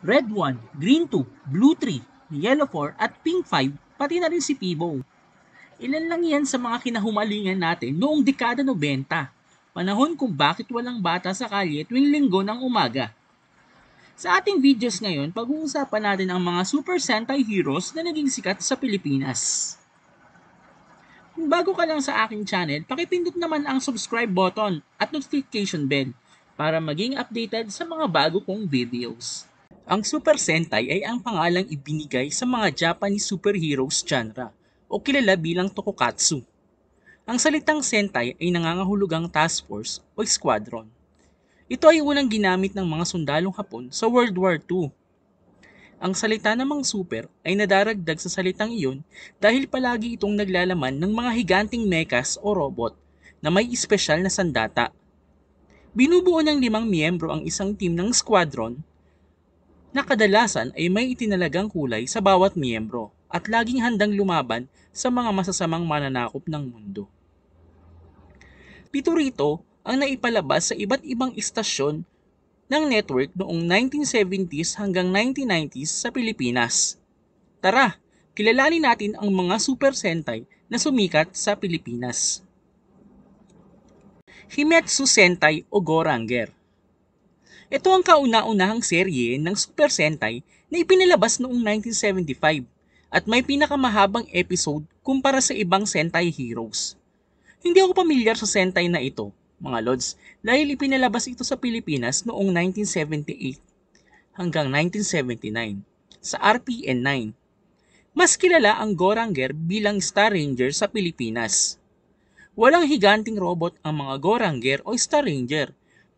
Red 1, Green 2, Blue 3, Yellow 4 at Pink 5, pati na rin si Pibo. Ilan lang yan sa mga kinahumalingan natin noong dekada 90, panahon kung bakit walang bata sa kalye tuwing linggo ng umaga. Sa ating videos ngayon, pag-uusapan natin ang mga Super Sentai Heroes na naging sikat sa Pilipinas. Kung bago ka lang sa aking channel, pakipindot naman ang subscribe button at notification bell para maging updated sa mga bago kong videos. Ang Super Sentai ay ang pangalang ibinigay sa mga Japanese superheroes genre o kilala bilang Tokokatsu. Ang salitang Sentai ay nangangahulugang task force o squadron. Ito ay unang ginamit ng mga sundalong Hapon sa World War II ang salita namang super ay nadaragdag sa salitang iyon dahil palagi itong naglalaman ng mga higanting mechas o robot na may espesyal na sandata. Binubuo ng limang miyembro ang isang team ng squadron na kadalasan ay may itinalagang kulay sa bawat miyembro at laging handang lumaban sa mga masasamang mananakop ng mundo. Pito rito ang naipalabas sa iba't ibang istasyon ng network noong 1970s hanggang 1990s sa Pilipinas. Tara, kilalanin natin ang mga Super Sentai na sumikat sa Pilipinas. Himetsu Sentai o Goranger ito ang kauna-unahang serye ng Super Sentai na ipinalabas noong 1975 at may pinakamahabang episode kumpara sa ibang Sentai Heroes. Hindi ako pamilyar sa Sentai na ito, mga Lods, dahil ipinalabas ito sa Pilipinas noong 1978 hanggang 1979 sa RPN9. Mas kilala ang Goranger bilang Star Ranger sa Pilipinas. Walang higanting robot ang mga Goranger o Star Ranger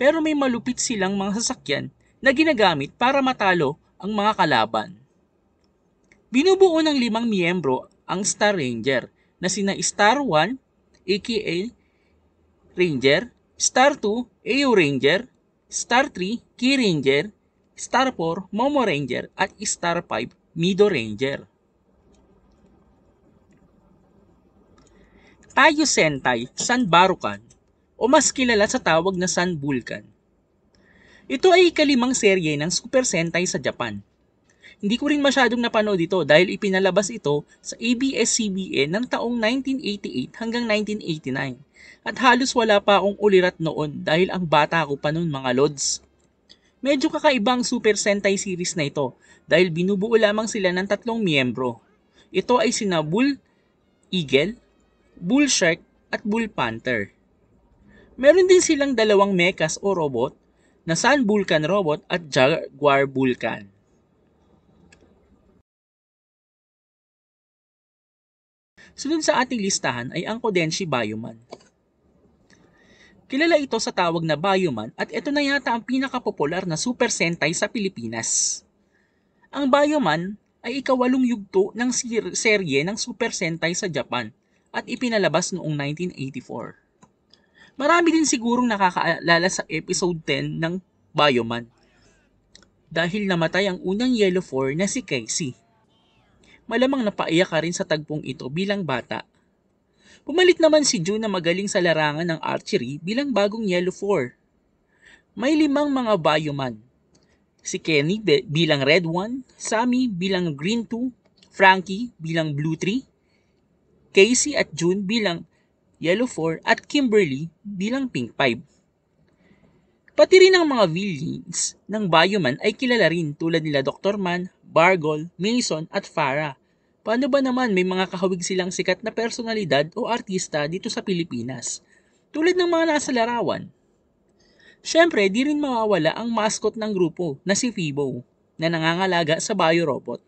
pero may malupit silang mga sasakyan na ginagamit para matalo ang mga kalaban. Binubuo ng limang miyembro ang Star Ranger na sina Star 1 aka Ranger, Star 2 AO Ranger, Star 3 Key Ranger, Star 4 Momo Ranger at Star 5 Mido Ranger. Tayo Sentai Sanbarukan o mas kilala sa tawag na Sun Vulcan. Ito ay ikalimang serye ng Super Sentai sa Japan. Hindi ko rin masyadong napanood ito dahil ipinalabas ito sa ABS-CBN ng taong 1988 hanggang 1989 at halos wala pa akong ulirat noon dahil ang bata ko pa noon mga lods. Medyo kakaibang Super Sentai series na ito dahil binubuo lamang sila ng tatlong miyembro. Ito ay sina Bull Eagle, Bull Shark at Bull Panther. Meron din silang dalawang mechas o robot na Sun Vulcan Robot at Jaguar Vulcan. Sunod sa ating listahan ay ang Kodenshi Bioman. Kilala ito sa tawag na Bioman at ito na yata ang pinakapopular na Super Sentai sa Pilipinas. Ang Bioman ay ikawalong yugto ng serye ng Super Sentai sa Japan at ipinalabas noong 1984. Marami din sigurong nakakaalala sa episode 10 ng Bioman. Dahil namatay ang unang Yellow 4 na si Casey. Malamang napaiyak ka rin sa tagpong ito bilang bata. Pumalit naman si June na magaling sa larangan ng archery bilang bagong Yellow 4. May limang mga Bioman. Si Kenny be- bilang Red 1, Sammy bilang Green 2, Frankie bilang Blue 3, Casey at June bilang Yellow 4 at Kimberly bilang Pink 5. Pati rin ang mga villains ng Bioman ay kilala rin tulad nila Dr. Man, Bargol, Mason at Farah. Paano ba naman may mga kahawig silang sikat na personalidad o artista dito sa Pilipinas? Tulad ng mga nasa larawan. Siyempre, di rin mawawala ang mascot ng grupo na si Fibo na nangangalaga sa Bio Robot.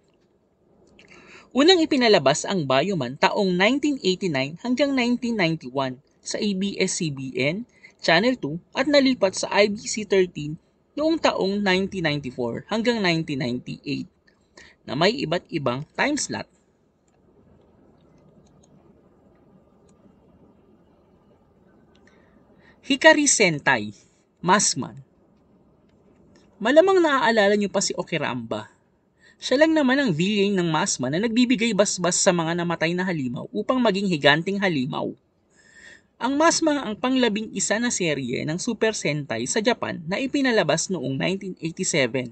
Unang ipinalabas ang Bioman taong 1989 hanggang 1991 sa ABS-CBN, Channel 2 at nalipat sa IBC 13 noong taong 1994 hanggang 1998 na may iba't ibang time slot. Hikari Sentai, Masman. Malamang naaalala niyo pa si Okiramba siya lang naman ang villain ng Masma na nagbibigay basbas sa mga namatay na halimaw upang maging higanting halimaw. Ang Masma ang panglabing isa na serye ng Super Sentai sa Japan na ipinalabas noong 1987.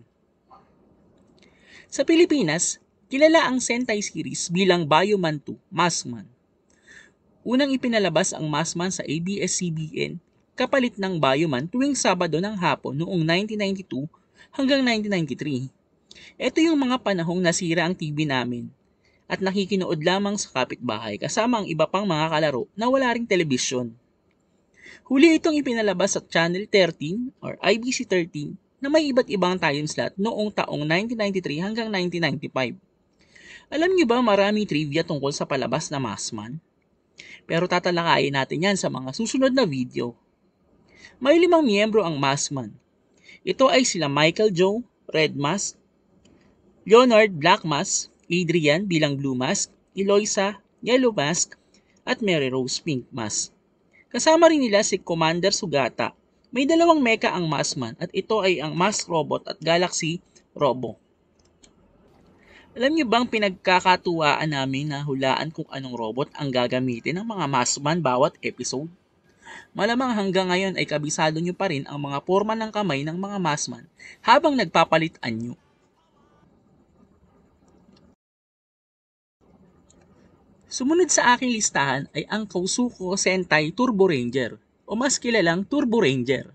Sa Pilipinas, kilala ang Sentai series bilang Bioman 2, Masman. Unang ipinalabas ang Masman sa ABS-CBN kapalit ng Bioman tuwing Sabado ng hapon noong 1992 hanggang 1993. Ito yung mga panahong nasira ang TV namin at nakikinood lamang sa kapitbahay kasama ang iba pang mga kalaro na wala ring telebisyon. Huli itong ipinalabas sa Channel 13 or IBC 13 na may iba't ibang time slot noong taong 1993 hanggang 1995. Alam niyo ba maraming trivia tungkol sa palabas na Masman? Pero tatalakayin natin yan sa mga susunod na video. May limang miyembro ang Masman. Ito ay sila Michael Joe, Red Mask, Leonard Black Mask, Adrian bilang Blue Mask, Eloisa Yellow Mask, at Mary Rose Pink Mask. Kasama rin nila si Commander Sugata. May dalawang mecha ang Maskman at ito ay ang Mask Robot at Galaxy Robo. Alam niyo bang pinagkakatuwaan namin na hulaan kung anong robot ang gagamitin ng mga masman bawat episode? Malamang hanggang ngayon ay kabisado niyo pa rin ang mga forma ng kamay ng mga masman habang nagpapalitan nyo. Sumunod sa aking listahan ay ang Kosuko Sentai Turbo Ranger o mas kilalang Turbo Ranger.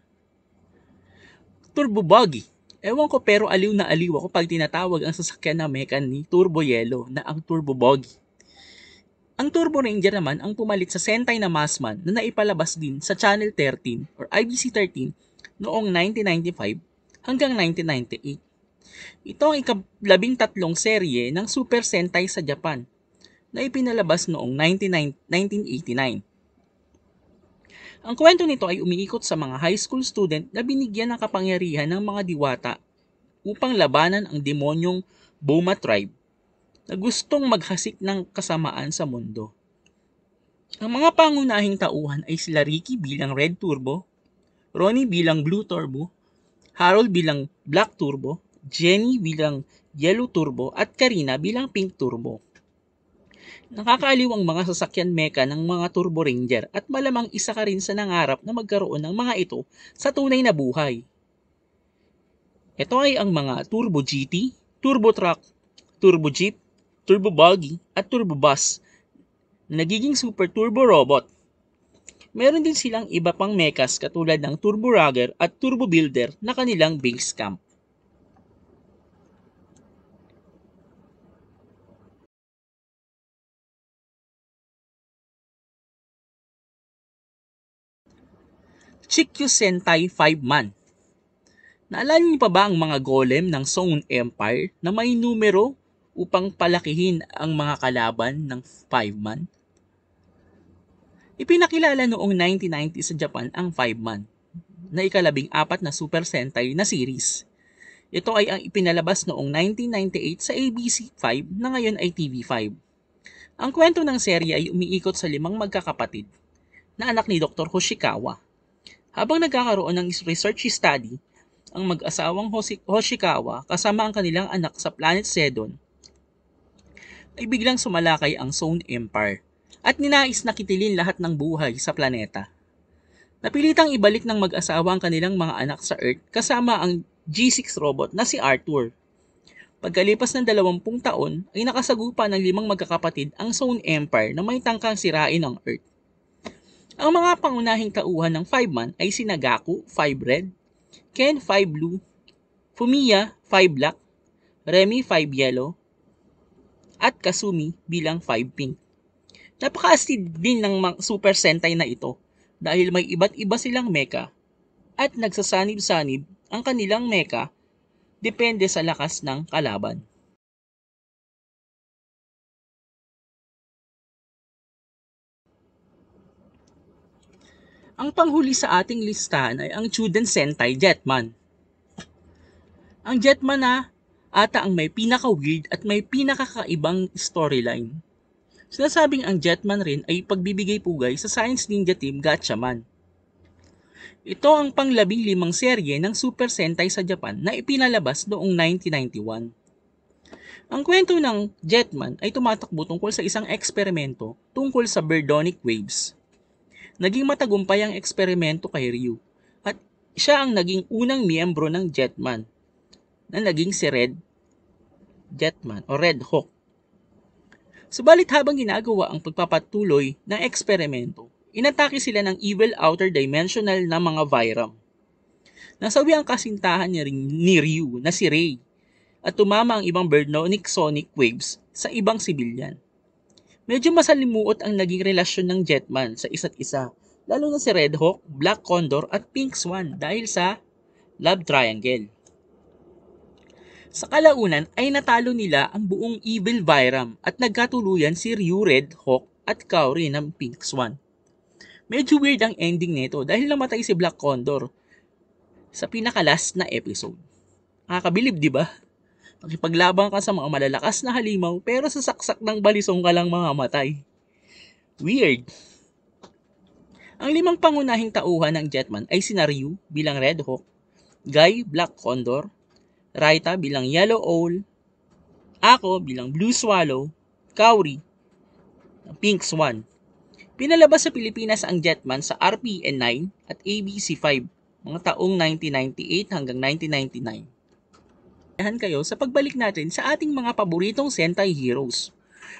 Turbo Buggy. Ewan ko pero aliw na aliw ako pag tinatawag ang sasakyan na mecha ni Turbo Yellow na ang Turbo Buggy. Ang Turbo Ranger naman ang pumalit sa Sentai na Masman na naipalabas din sa Channel 13 or IBC 13 noong 1995 hanggang 1998. Ito ang ikalabing tatlong serye ng Super Sentai sa Japan na ipinalabas noong 1989. Ang kwento nito ay umiikot sa mga high school student na binigyan ng kapangyarihan ng mga diwata upang labanan ang demonyong Boma tribe na gustong maghasik ng kasamaan sa mundo. Ang mga pangunahing tauhan ay sila Ricky bilang Red Turbo, Ronnie bilang Blue Turbo, Harold bilang Black Turbo, Jenny bilang Yellow Turbo at Karina bilang Pink Turbo. Nakakaaliwang mga sasakyan meka ng mga Turbo Ranger at malamang isa ka rin sa nangarap na magkaroon ng mga ito sa tunay na buhay. Ito ay ang mga Turbo GT, Turbo Truck, Turbo Jeep, Turbo Buggy at Turbo Bus na nagiging Super Turbo Robot. Meron din silang iba pang mekas katulad ng Turbo Rugger at Turbo Builder na kanilang base camp. Chikyu Sentai 5-man. Naalala niyo pa ba ang mga golem ng Song Empire na may numero upang palakihin ang mga kalaban ng 5-man? Ipinakilala noong 1990 sa Japan ang 5-man na ikalabing apat na Super Sentai na series. Ito ay ang ipinalabas noong 1998 sa ABC5 na ngayon ay TV5. Ang kwento ng serye ay umiikot sa limang magkakapatid na anak ni Dr. Hoshikawa habang nagkakaroon ng research study, ang mag-asawang Hoshikawa kasama ang kanilang anak sa planet Sedon ay biglang sumalakay ang Zone Empire at ninais na kitilin lahat ng buhay sa planeta. Napilitang ibalik ng mag-asawa ang kanilang mga anak sa Earth kasama ang G6 robot na si Arthur. Pagkalipas ng 20 taon ay nakasagupa ng limang magkakapatid ang Zone Empire na may tangkang sirain ang Earth. Ang mga pangunahing tauhan ng 5-man ay si Nagaku, 5 red, Ken, 5 blue, Fumiya, 5 black, Remy, 5 yellow, at Kasumi bilang 5 pink. napaka din ng Super Sentai na ito dahil may iba't iba silang mecha at nagsasanib-sanib ang kanilang mecha depende sa lakas ng kalaban. Ang panghuli sa ating listahan ay ang Chuden Sentai Jetman. Ang Jetman na ata ang may pinaka-weird at may pinakakaibang storyline. Sinasabing ang Jetman rin ay pagbibigay pugay sa Science Ninja Team Gatchaman. Ito ang panglabing limang serye ng Super Sentai sa Japan na ipinalabas noong 1991. Ang kwento ng Jetman ay tumatakbo tungkol sa isang eksperimento tungkol sa Berdonic Waves, Naging matagumpay ang eksperimento kay Ryu at siya ang naging unang miyembro ng Jetman na naging si Red Jetman o Red Hawk. Subalit habang ginagawa ang pagpapatuloy ng eksperimento, inatake sila ng evil outer dimensional na mga Viram. Nasawi ang kasintahan ni, ni Ryu na si Ray at tumama ang ibang bird na sonic waves sa ibang sibilyan. Medyo masalimuot ang naging relasyon ng Jetman sa isa't isa, lalo na si Red Hawk, Black Condor at Pink Swan dahil sa love triangle. Sa kalaunan ay natalo nila ang buong Evil Viram at nagkatuluyan si Ryu Red Hawk at Kaori ng Pink Swan. Medyo weird ang ending nito dahil namatay si Black Condor sa pinakalas na episode. Nakakabilib, di ba? Makipaglabang ka sa mga malalakas na halimaw pero sa saksak ng balisong ka lang mamamatay. Weird. Ang limang pangunahing tauhan ng Jetman ay si Naryu bilang Red Hawk, Guy Black Condor, Raita bilang Yellow Owl, ako bilang Blue Swallow, Kauri, Pink Swan. Pinalabas sa Pilipinas ang Jetman sa RPN9 at ABC5 mga taong 1998 hanggang 1999. Dahan kayo sa pagbalik natin sa ating mga paboritong Sentai Heroes.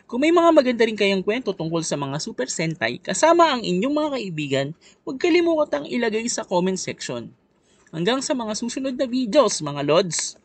Kung may mga maganda rin kayong kwento tungkol sa mga Super Sentai kasama ang inyong mga kaibigan, huwag kalimutang ilagay sa comment section. Hanggang sa mga susunod na videos mga lods!